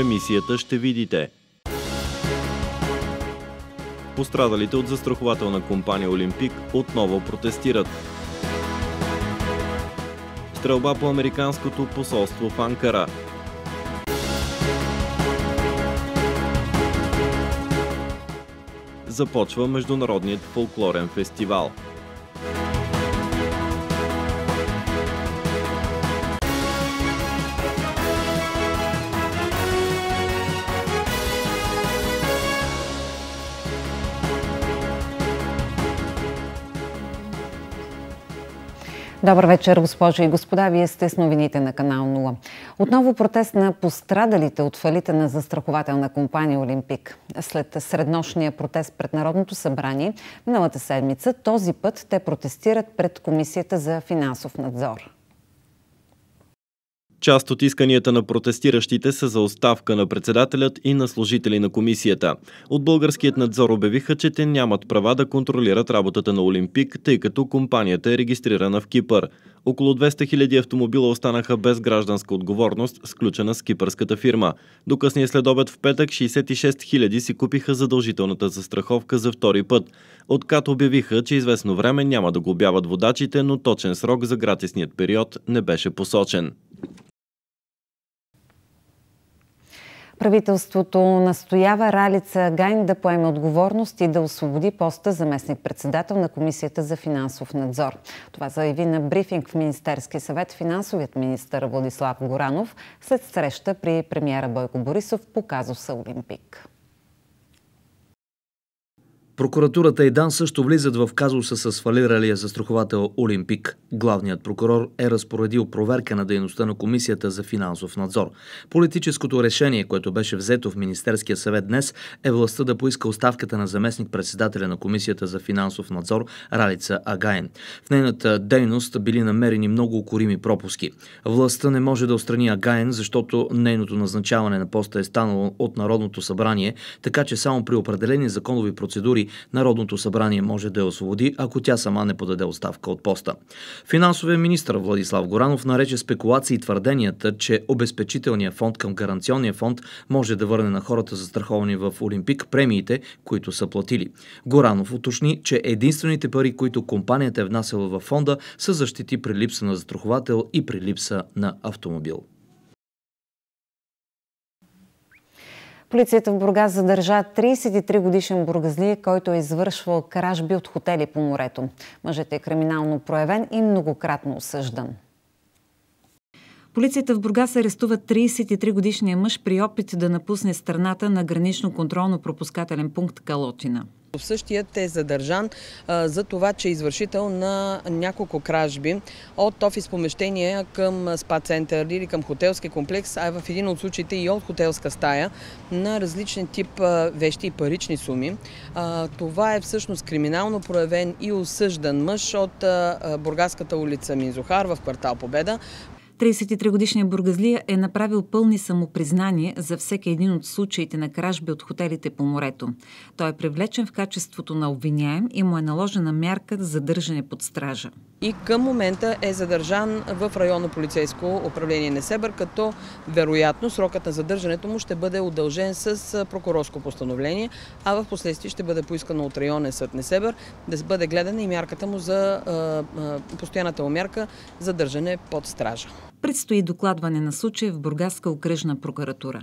емисията ще видите. Пострадалите от застрахователна компания Олимпик отново протестират. Стрелба по Американското посолство в Анкара. Започва Международният фолклорен фестивал. Добър вечер, госпожи и господа. Вие сте с новините на канал 0. Отново протест на пострадалите от фалита на застрахователна компания Олимпик. След среднощния протест пред Народното събрание, миналата седмица, този път те протестират пред Комисията за финансов надзор. Част от исканията на протестиращите са за оставка на председателят и на служители на комисията. От българският надзор обявиха, че те нямат права да контролират работата на Олимпик, тъй като компанията е регистрирана в Кипър. Около 200 000 автомобила останаха без гражданска отговорност, сключена с кипърската фирма. До късния следобед в петък 66 000 си купиха задължителната застраховка за втори път. Откат обявиха, че известно време няма да глобяват водачите, но точен срок за гратисният период не беше посочен. Правителството настоява Ралица Гайн да поеме отговорност и да освободи поста заместник-председател на Комисията за финансов надзор. Това заяви на брифинг в Министерски съвет финансовият министър Владислав Горанов след среща при премиера Бойко Борисов по казуса Олимпик. Прокуратурата и ДАН също влизат в казуса с фалиралия застраховател Олимпик. Главният прокурор е разпоредил проверка на дейността на Комисията за финансов надзор. Политическото решение, което беше взето в Министерския съвет днес, е властта да поиска оставката на заместник-председателя на Комисията за финансов надзор Ралица Агаен. В нейната дейност били намерени много укорими пропуски. Властта не може да устрани Агаен, защото нейното назначаване на поста е станало от Народното събрание, така че само при определени законови процедури Народното събрание може да я освободи, ако тя сама не подаде оставка от поста. Финансовия министр Владислав Горанов нарече спекулации и твърденията, че обезпечителният фонд към гаранционния фонд може да върне на хората застраховани в Олимпик премиите, които са платили. Горанов уточни, че единствените пари, които компанията е внасяла във фонда, са защити при липса на застраховател и при липса на автомобил. Полицията в Бургас задържа 33-годишен бургазлия, който е извършвал кражби от хотели по морето. Мъжът е криминално проявен и многократно осъждан. Полицията в Бургас арестува 33-годишния мъж при опит да напусне страната на гранично контролно-пропускателен пункт Калотина като същият е задържан за това, че е извършител на няколко кражби от офис помещения към спа-център или към хотелски комплекс, а в един от случаите и от хотелска стая на различен тип вещи и парични суми. това е всъщност криминално проявен и осъждан мъж от Бургаската улица Минзухар в квартал Победа, 33-годишният бургазлия е направил пълни самопризнания за всеки един от случаите на кражби от хотелите по морето. Той е привлечен в качеството на обвиняем и му е наложена мярка за задържане под стража. И към момента е задържан в районно полицейско управление Несебър, като вероятно срокът на задържането му ще бъде удължен с прокурорско постановление, а в последствие ще бъде поискано от районен съд Несебър да бъде гледана и мярката му за постоянната му мярка задържане под стража. Предстои докладване на случая в Бургаска окръжна прокуратура.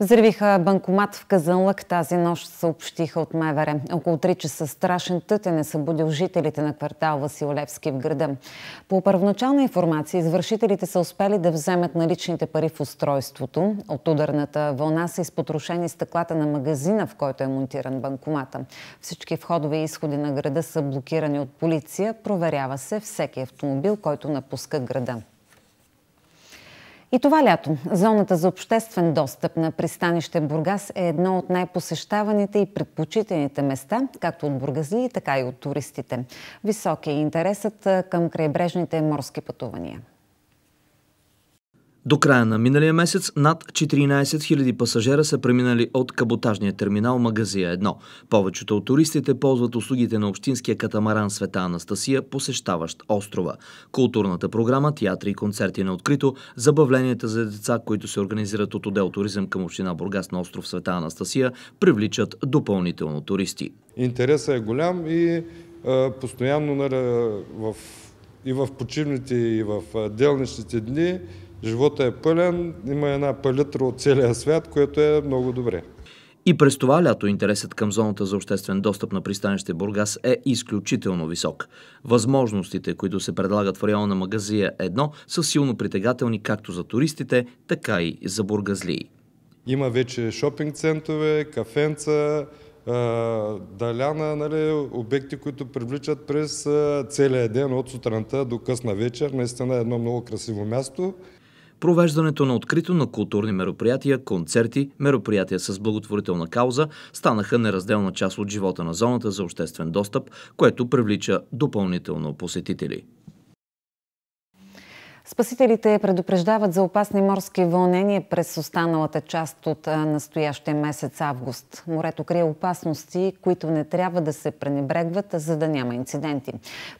Взривиха банкомат в Казанлък. Тази нощ съобщиха от Мевере. Около 3 часа страшен тътен е събудил жителите на квартал Василевски в града. По първоначална информация, извършителите са успели да вземат наличните пари в устройството. От ударната вълна са изпотрошени стъклата на магазина, в който е монтиран банкомата. Всички входове и изходи на града са блокирани от полиция. Проверява се всеки автомобил, който напуска града. И това лято зоната за обществен достъп на пристанище Бургас е едно от най-посещаваните и предпочитаните места, както от бургазли, така и от туристите. Висок е интересът към крайбрежните морски пътувания. До края на миналия месец над 14 000 пасажера са преминали от каботажния терминал Магазия 1. Повечето от туристите ползват услугите на общинския катамаран Света Анастасия, посещаващ острова. Културната програма, театри и концерти на открито, забавленията за деца, които се организират от отдел туризъм към община Бургас на остров Света Анастасия, привличат допълнително туристи. Интересът е голям и постоянно нали, в, и в почивните, и в делничните дни – Живота е пълен, има една палитра от целия свят, което е много добре. И през това лято интересът към зоната за обществен достъп на пристанище Бургас е изключително висок. Възможностите, които се предлагат в района на магазия 1, са силно притегателни както за туристите, така и за бургазлии. Има вече шопинг центрове, кафенца, Даляна, нали, обекти, които привличат през целия ден от сутранта до късна вечер. Наистина е едно много красиво място. Провеждането на открито на културни мероприятия, концерти, мероприятия с благотворителна кауза станаха неразделна част от живота на зоната за обществен достъп, което привлича допълнително посетители. Спасителите предупреждават за опасни морски вълнения през останалата част от настоящия месец август. Морето крие опасности, които не трябва да се пренебрегват, за да няма инциденти.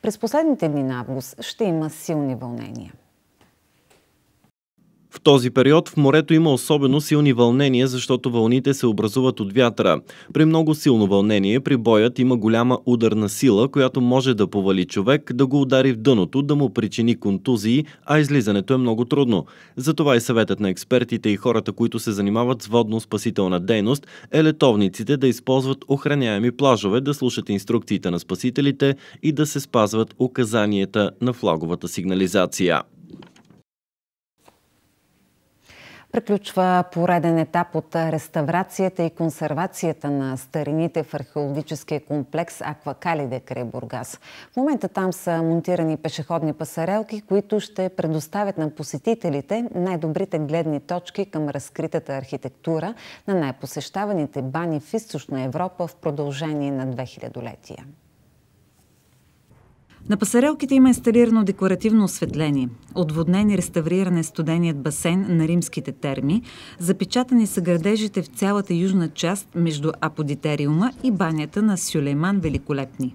През последните дни на август ще има силни вълнения. В този период в морето има особено силни вълнения, защото вълните се образуват от вятъра. При много силно вълнение при боят има голяма ударна сила, която може да повали човек, да го удари в дъното, да му причини контузии, а излизането е много трудно. Затова и съветът на експертите и хората, които се занимават с водно-спасителна дейност, е летовниците да използват охраняеми плажове, да слушат инструкциите на спасителите и да се спазват указанията на флаговата сигнализация. Приключва пореден етап от реставрацията и консервацията на старините в археологическия комплекс Аквакалиде край Бургас. В момента там са монтирани пешеходни пасарелки, които ще предоставят на посетителите най-добрите гледни точки към разкритата архитектура на най-посещаваните бани в източна Европа в продължение на 2000-летия. На пасарелките има инсталирано декоративно осветление, отводнен и реставриране студеният басейн на римските терми, запечатани са градежите в цялата южна част между аподитериума и банята на Сюлейман Великолепни.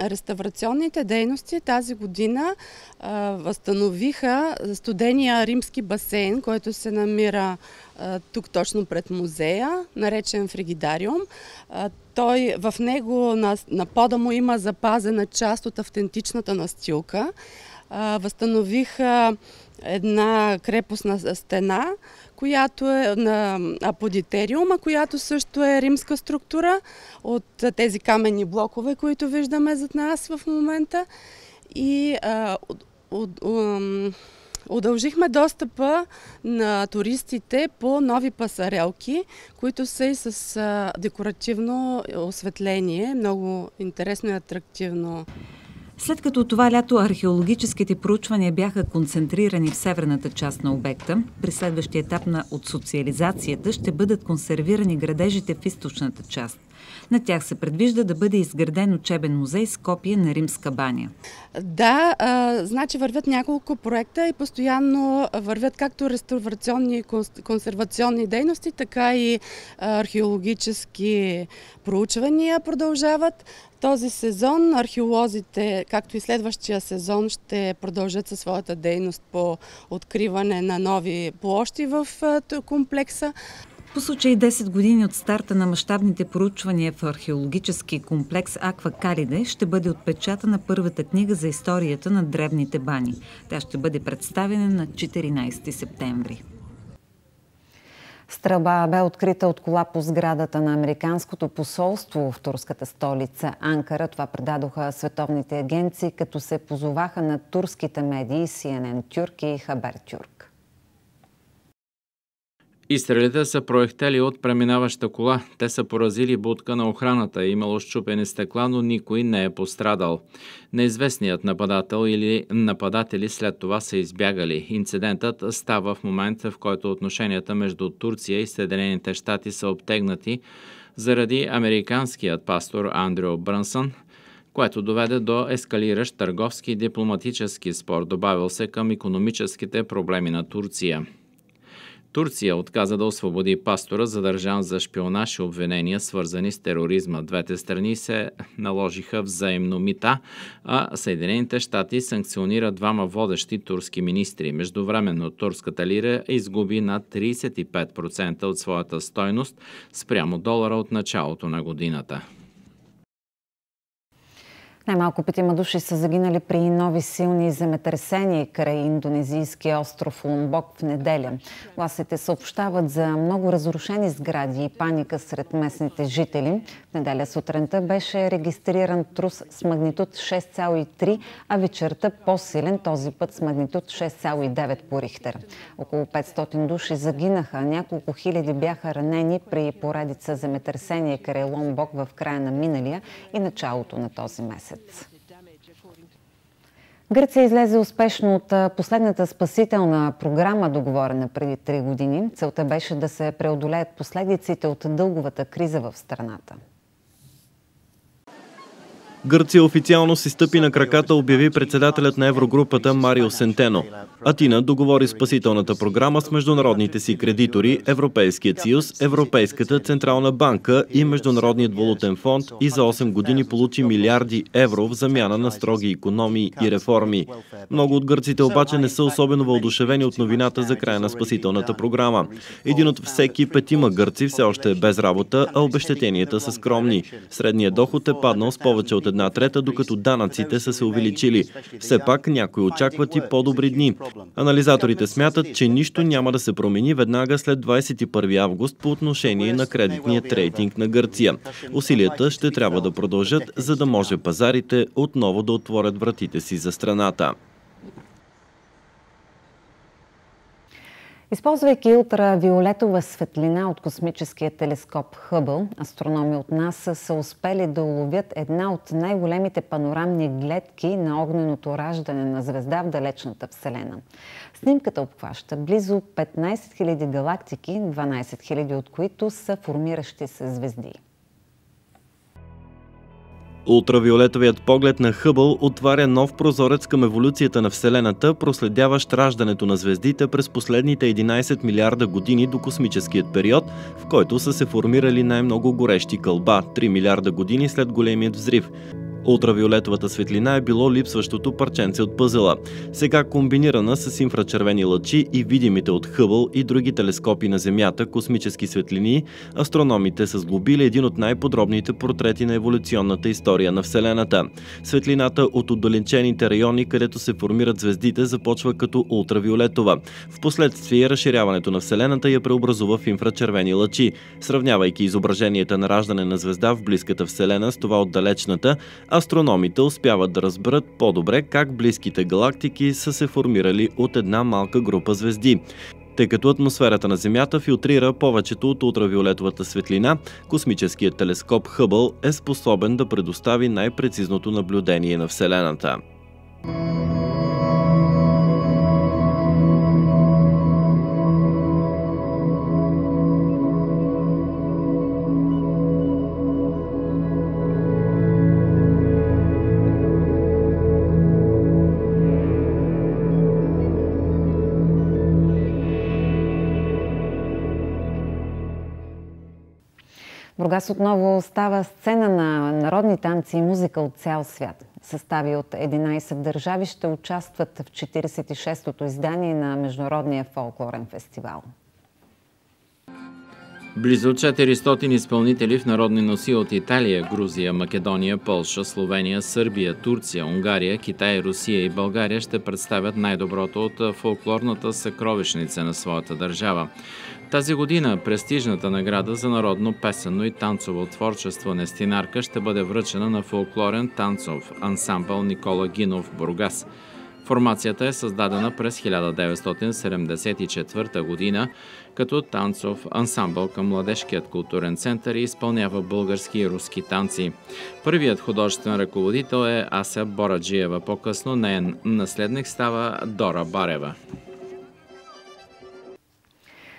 Реставрационните дейности тази година а, възстановиха студения римски басейн, който се намира а, тук точно пред музея, наречен Фригидариум. А, той, в него на, на пода му има запазена част от автентичната настилка. Възстановиха една крепостна стена, която е на аподитериума, която също е римска структура от тези каменни блокове, които виждаме зад нас в момента. И а, удължихме достъпа на туристите по нови пасарелки, които са и с а, декоративно осветление. Много интересно и атрактивно. След като това лято археологическите проучвания бяха концентрирани в северната част на обекта, при следващия етап на отсоциализацията ще бъдат консервирани градежите в източната част. На тях се предвижда да бъде изграден учебен музей с копия на Римска баня. Да, а, значи вървят няколко проекта и постоянно вървят както реставрационни и консервационни дейности, така и археологически проучвания продължават. Този сезон археолозите, както и следващия сезон, ще продължат със своята дейност по откриване на нови площи в комплекса. По случай 10 години от старта на мащабните проучвания в археологически комплекс Аква Кариде ще бъде отпечатана първата книга за историята на древните бани. Тя ще бъде представена на 14 септември. Стрелба бе открита от кола по сградата на Американското посолство в турската столица Анкара. Това предадоха световните агенции, като се позоваха на турските медии CNN Тюрк и Хабер Тюрк. Изстрелите са проехтели от преминаваща кола. Те са поразили будка на охраната. Имало щупени стекла, но никой не е пострадал. Неизвестният нападател или нападатели след това са избягали. Инцидентът става в момента, в който отношенията между Турция и Съединените щати са обтегнати заради американският пастор Андрео Брансън, което доведе до ескалиращ търговски и дипломатически спор, добавил се към економическите проблеми на Турция. Турция отказа да освободи пастора, задържан за шпионаж и обвинения, свързани с тероризма. Двете страни се наложиха взаимно мита, а Съединените щати санкционира двама водещи турски министри. Междувременно турската лира изгуби на 35% от своята стойност спрямо долара от началото на годината. Най-малко петима души са загинали при нови силни земетресения край индонезийския остров Лумбок в неделя. Властите съобщават за много разрушени сгради и паника сред местните жители. В неделя сутринта беше регистриран трус с магнитуд 6,3, а вечерта по-силен този път с магнитуд 6,9 по Рихтер. Около 500 души загинаха, няколко хиляди бяха ранени при поредица земетресение край Лумбок в края на миналия и началото на този месец месец. Гърция излезе успешно от последната спасителна програма, договорена преди три години. Целта беше да се преодолеят последиците от дълговата криза в страната. Гърция официално си стъпи на краката, обяви председателят на Еврогрупата Марио Сентено. Атина договори спасителната програма с международните си кредитори, Европейският съюз, Европейската централна банка и Международният валутен фонд и за 8 години получи милиарди евро в замяна на строги економии и реформи. Много от гърците обаче не са особено вълдушевени от новината за края на спасителната програма. Един от всеки петима гърци все още е без работа, а обещетенията са скромни. Средният доход е паднал с повече от една трета, докато данъците са се увеличили. Все пак някои очакват и по-добри дни. Анализаторите смятат, че нищо няма да се промени веднага след 21 август по отношение на кредитния трейдинг на Гърция. Усилията ще трябва да продължат, за да може пазарите отново да отворят вратите си за страната. Използвайки ултравиолетова светлина от космическия телескоп Хъбъл, астрономи от НАСА са успели да уловят една от най-големите панорамни гледки на огненото раждане на звезда в далечната Вселена. Снимката обхваща близо 15 000 галактики, 12 000 от които са формиращи се звезди. Ултравиолетовият поглед на Хъбъл отваря нов прозорец към еволюцията на Вселената, проследяващ раждането на звездите през последните 11 милиарда години до космическият период, в който са се формирали най-много горещи кълба – 3 милиарда години след големият взрив. Ултравиолетовата светлина е било липсващото парченце от пъзела, сега комбинирана с инфрачервени лъчи и видимите от Хъбъл и други телескопи на Земята космически светлини, астрономите са сглобили един от най-подробните портрети на еволюционната история на Вселената. Светлината от отдалечените райони, където се формират звездите, започва като ултравиолетова. Впоследствие разширяването на Вселената я преобразува в инфрачервени лъчи, сравнявайки изображенията на раждане на звезда в близката Вселена с това от далечната, астрономите успяват да разберат по-добре как близките галактики са се формирали от една малка група звезди. Тъй като атмосферата на Земята филтрира повечето от ултравиолетовата светлина, космическият телескоп Хъбъл е способен да предостави най-прецизното наблюдение на Вселената. Бургас отново става сцена на народни танци и музика от цял свят. Състави от 11 държави ще участват в 46-тото издание на Международния фолклорен фестивал. Близо 400 изпълнители в народни носи от Италия, Грузия, Македония, Полша, Словения, Сърбия, Турция, Унгария, Китай, Русия и България ще представят най-доброто от фолклорната съкровищница на своята държава. Тази година престижната награда за народно песенно и танцово творчество Нестинарка ще бъде връчена на фолклорен танцов ансамбъл Никола Гинов Бургас. Формацията е създадена през 1974 година като танцов ансамбъл към Младежкият културен център и изпълнява български и руски танци. Първият художествен ръководител е Ася Бораджиева, по-късно неен наследник става Дора Барева.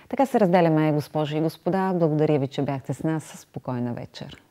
Така се разделяме, госпожи и господа. Благодаря ви, че бяхте с нас. Спокойна вечер.